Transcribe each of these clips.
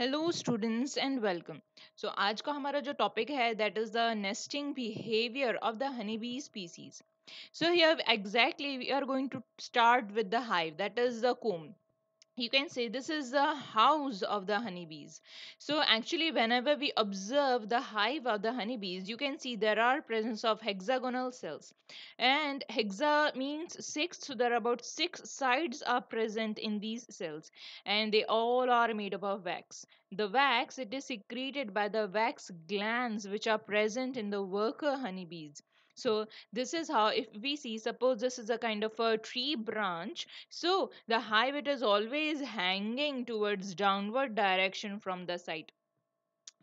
Hello students and welcome so आज का हमारा जो टॉपिक है that is the nesting behaviour of the honey bee species so here exactly we are going to start with the hive that is the comb you can say this is the house of the honeybees so actually whenever we observe the hive of the honeybees you can see there are presence of hexagonal cells and hexa means six so there are about six sides are present in these cells and they all are made up of wax the wax it is secreted by the wax glands which are present in the worker honeybees so this is how if we see suppose this is a kind of a tree branch. So the high weight is always hanging towards downward direction from the site.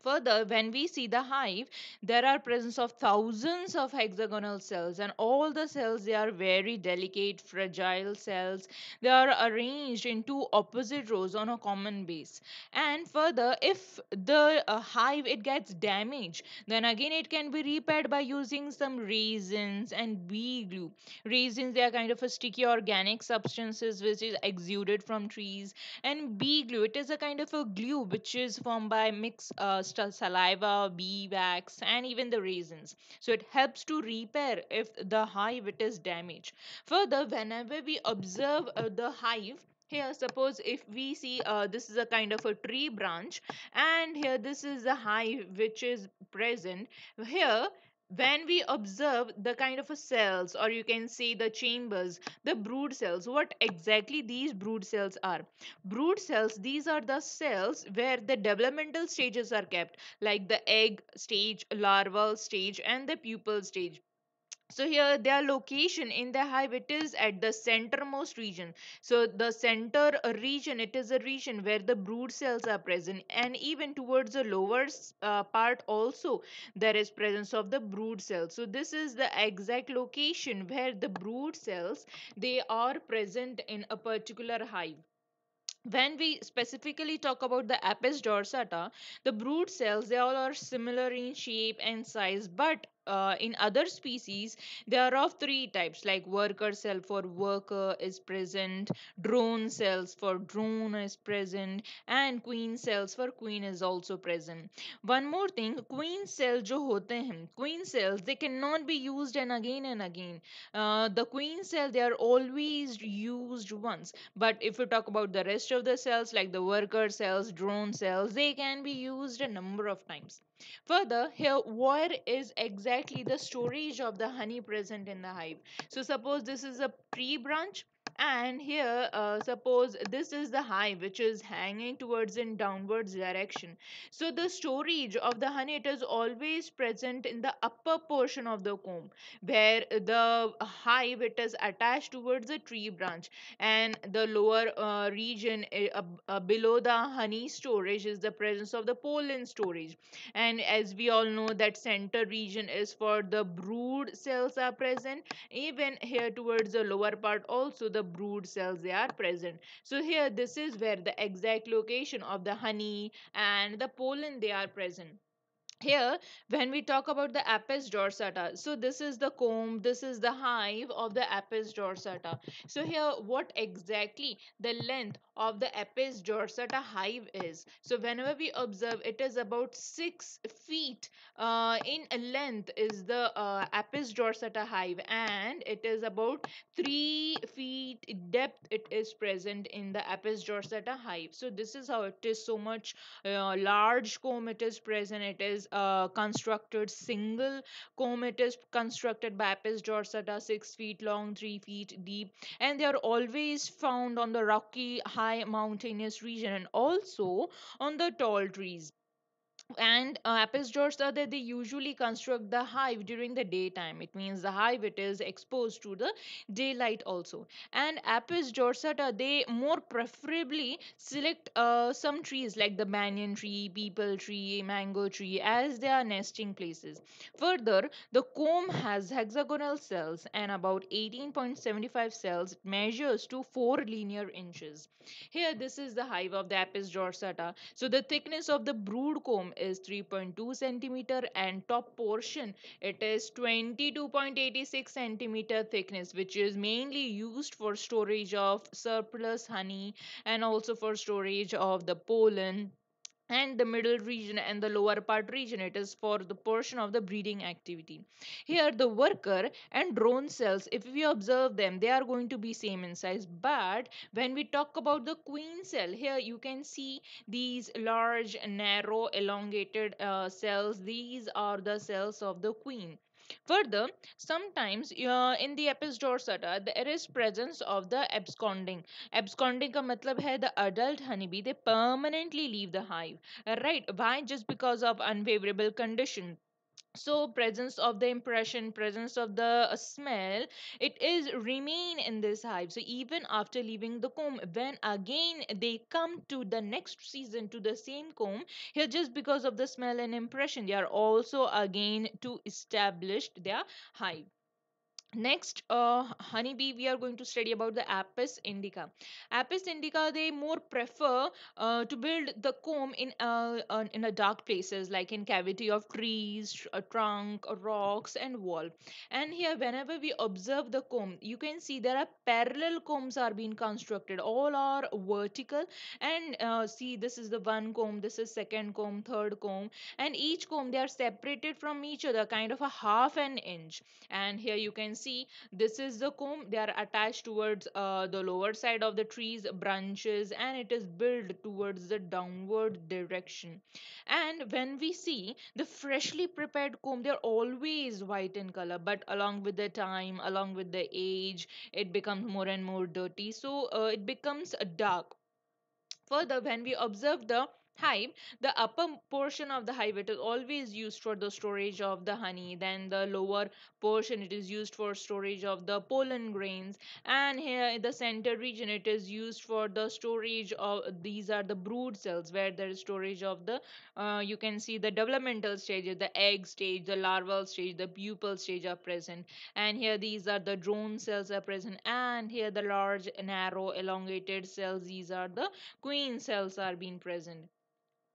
Further, when we see the hive, there are presence of thousands of hexagonal cells and all the cells, they are very delicate, fragile cells. They are arranged in two opposite rows on a common base. And further, if the uh, hive, it gets damaged, then again it can be repaired by using some raisins and bee glue. Raisins, they are kind of a sticky organic substances which is exuded from trees and bee glue, it is a kind of a glue which is formed by mixed uh, saliva, bee wax, and even the raisins. So it helps to repair if the hive it is damaged. Further, whenever we observe uh, the hive, here suppose if we see uh, this is a kind of a tree branch and here this is a hive which is present here when we observe the kind of a cells or you can see the chambers the brood cells what exactly these brood cells are brood cells these are the cells where the developmental stages are kept like the egg stage larval stage and the pupal stage so here their location in the hive it is at the centermost region so the center uh, region it is a region where the brood cells are present and even towards the lower uh, part also there is presence of the brood cells so this is the exact location where the brood cells they are present in a particular hive when we specifically talk about the apis dorsata the brood cells they all are similar in shape and size but uh, in other species, they are of three types like worker cell for worker is present, drone cells for drone is present, and queen cells for queen is also present. One more thing, queen cells jo hote hain. queen cells they cannot be used and again and again. Uh, the queen cell they are always used once. But if you talk about the rest of the cells like the worker cells, drone cells, they can be used a number of times. Further, here where is exactly directly the storage of the honey present in the hive. So suppose this is a tree branch and here uh, suppose this is the hive which is hanging towards in downwards direction so the storage of the honey it is always present in the upper portion of the comb where the hive it is attached towards the tree branch and the lower uh, region eh, uh, below the honey storage is the presence of the pollen storage and as we all know that center region is for the brood cells are present even here towards the lower part also the brood cells they are present so here this is where the exact location of the honey and the pollen they are present here when we talk about the apis dorsata so this is the comb this is the hive of the apis dorsata so here what exactly the length of the apis dorsata hive is so whenever we observe it is about six feet uh, in length is the uh, apis dorsata hive and it is about three feet depth it is present in the apis dorsata hive so this is how it is so much uh, large comb it is present it is uh, constructed single. Comb it is constructed by Apis dorsata, 6 feet long, 3 feet deep. And they are always found on the rocky, high mountainous region and also on the tall trees and uh, apis dorsata that they usually construct the hive during the daytime it means the hive it is exposed to the daylight also and apis dorsata uh, they more preferably select uh, some trees like the banyan tree people tree mango tree as their nesting places further the comb has hexagonal cells and about 18.75 cells measures to 4 linear inches here this is the hive of the apis dorsata uh, so the thickness of the brood comb is 3.2 centimeter and top portion it is 22.86 centimeter thickness which is mainly used for storage of surplus honey and also for storage of the pollen and the middle region and the lower part region it is for the portion of the breeding activity here the worker and drone cells if we observe them they are going to be same in size but when we talk about the queen cell here you can see these large narrow elongated uh, cells these are the cells of the queen Further, sometimes uh, in the dorsata, uh, there is presence of the absconding. Absconding का मतलब है the adult honeybee they permanently leave the hive, right? Why? Just because of unfavorable condition so presence of the impression presence of the uh, smell it is remain in this hive so even after leaving the comb when again they come to the next season to the same comb here just because of the smell and impression they are also again to establish their hive Next, uh, honeybee, we are going to study about the Apis indica. Apis indica, they more prefer uh, to build the comb in uh, uh in a dark places like in cavity of trees, a uh, trunk, uh, rocks, and wall. And here, whenever we observe the comb, you can see there are parallel combs are being constructed. All are vertical, and see this is the one comb, this is second comb, third comb, and each comb they are separated from each other, kind of a half an inch. And here you can see see this is the comb they are attached towards uh, the lower side of the trees branches and it is built towards the downward direction and when we see the freshly prepared comb they're always white in color but along with the time along with the age it becomes more and more dirty so uh, it becomes dark further when we observe the hive the upper portion of the hive it is always used for the storage of the honey then the lower portion it is used for storage of the pollen grains and here in the center region it is used for the storage of these are the brood cells where there is storage of the uh, you can see the developmental stages the egg stage the larval stage the pupal stage are present and here these are the drone cells are present and here the large narrow elongated cells these are the queen cells are being present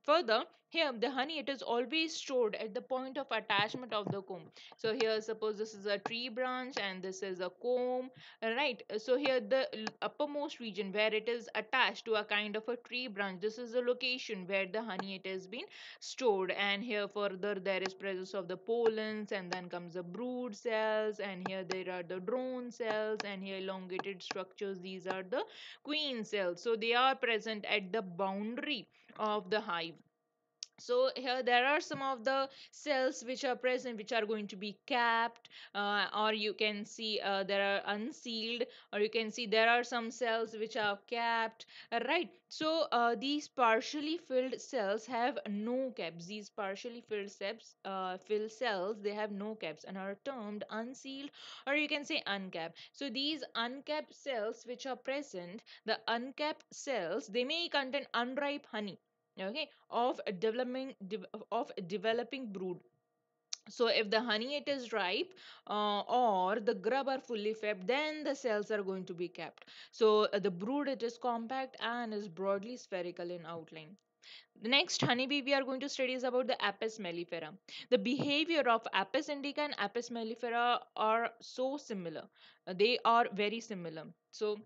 further Here, the honey, it is always stored at the point of attachment of the comb. So here, suppose this is a tree branch and this is a comb, right? So here, the uppermost region where it is attached to a kind of a tree branch, this is the location where the honey it has been stored. And here further, there is presence of the pollens and then comes the brood cells and here there are the drone cells and here elongated structures. These are the queen cells. So they are present at the boundary of the hive so here there are some of the cells which are present which are going to be capped uh, or you can see uh, there are unsealed or you can see there are some cells which are capped uh, right so uh, these partially filled cells have no caps these partially filled cells uh, filled cells they have no caps and are termed unsealed or you can say uncapped so these uncapped cells which are present the uncapped cells they may contain unripe honey okay of developing of developing brood so if the honey it is ripe uh, or the grub are fully fed then the cells are going to be kept so uh, the brood it is compact and is broadly spherical in outline the next honeybee we are going to study is about the Apis mellifera. The behavior of Apis indica and Apis mellifera are so similar. They are very similar. So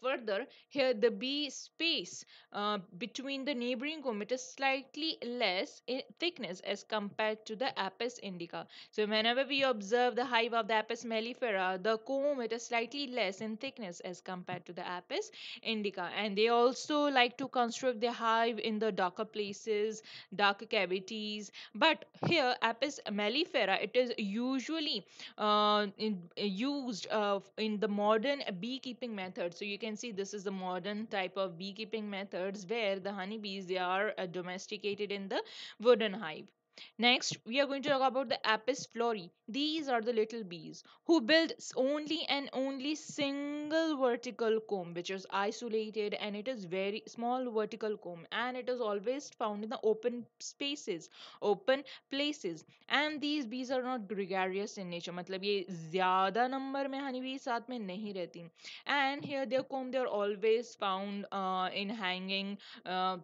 Further, here the B space uh, between the neighboring gometa is slightly less in thickness as compared to the Apis indica. So whenever we observe the hive of the Apis mellifera, the comet is slightly less in thickness as compared to the Apis indica. And they also like to construct their hive in the darker places, darker cavities. But here Apis mellifera, it is usually uh, in, used uh, in the modern beekeeping method. So you you can see this is the modern type of beekeeping methods where the honeybees they are uh, domesticated in the wooden hive Next, we are going to talk about the Apis flori. These are the little bees who build only and only single vertical comb, which is isolated and it is very small vertical comb and it is always found in the open spaces, open places. And these bees are not gregarious in nature. मतलब ये ज़्यादा number में हनी बीज साथ में नहीं रहती. And here their comb they are always found uh, in hanging. Uh,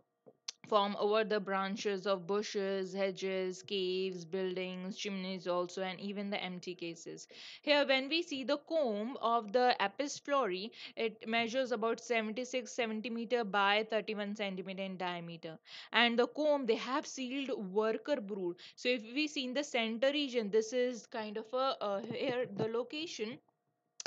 form over the branches of bushes, hedges, caves, buildings, chimneys also and even the empty cases. Here when we see the comb of the Apis flori, it measures about 76 centimeter by 31 centimeter in diameter. And the comb they have sealed worker brood. So if we see in the center region, this is kind of a uh, here the location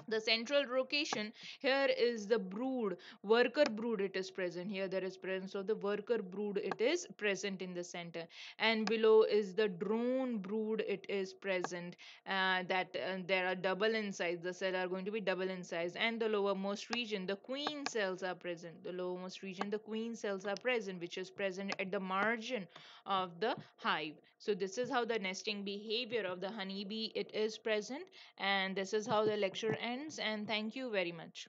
the central location here is the brood worker brood it is present here there is presence of the worker brood it is present in the center and below is the drone brood it is present uh, that uh, there are double in size the cell are going to be double in size and the lowermost region the queen cells are present the lowermost region the queen cells are present which is present at the margin of the hive so this is how the nesting behavior of the honeybee it is present and this is how the lecture ends friends, and thank you very much.